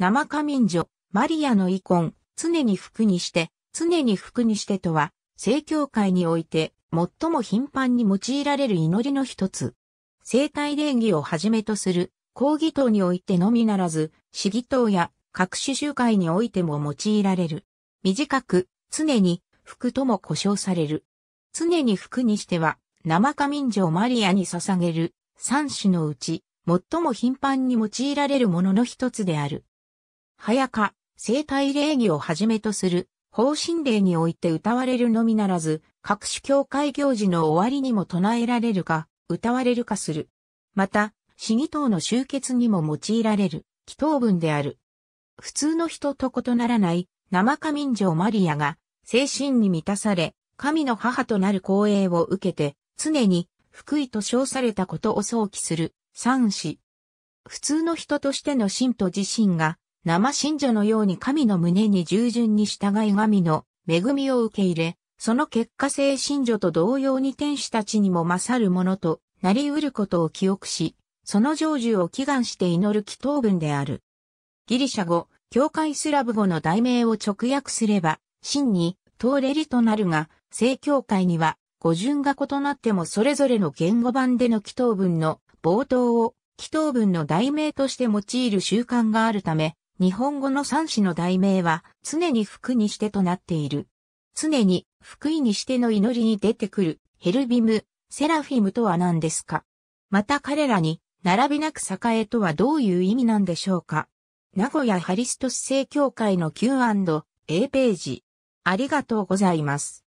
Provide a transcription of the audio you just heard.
生仮民女、マリアの遺恨、常に服にして、常に服にしてとは、正教会において、最も頻繁に用いられる祈りの一つ。生体礼儀をはじめとする、講義等においてのみならず、市議等や各種集会においても用いられる。短く、常に、服とも呼称される。常に服にしては、生仮民女マリアに捧げる、三種のうち、最も頻繁に用いられるものの一つである。早か、生体礼儀をはじめとする、方針礼において歌われるのみならず、各種教会行事の終わりにも唱えられるか、歌われるかする。また、死議等の集結にも用いられる、祈祷文である。普通の人と異ならない、生仮民女マリアが、精神に満たされ、神の母となる光栄を受けて、常に、福井と称されたことを想起する、三子。普通の人としての信徒自身が、生信者のように神の胸に従順に従い神の恵みを受け入れ、その結果性信者と同様に天使たちにも勝るものとなり得ることを記憶し、その成就を祈願して祈る祈祷文である。ギリシャ語、教会スラブ語の題名を直訳すれば、真に、トーレリとなるが、正教会には、語順が異なってもそれぞれの言語版での祈祷文の冒頭を、祈祷文の題名として用いる習慣があるため、日本語の三子の題名は、常に福にしてとなっている。常に福井にしての祈りに出てくる、ヘルビム、セラフィムとは何ですかまた彼らに、並びなく栄えとはどういう意味なんでしょうか名古屋ハリストス聖教会の Q&A ページ。ありがとうございます。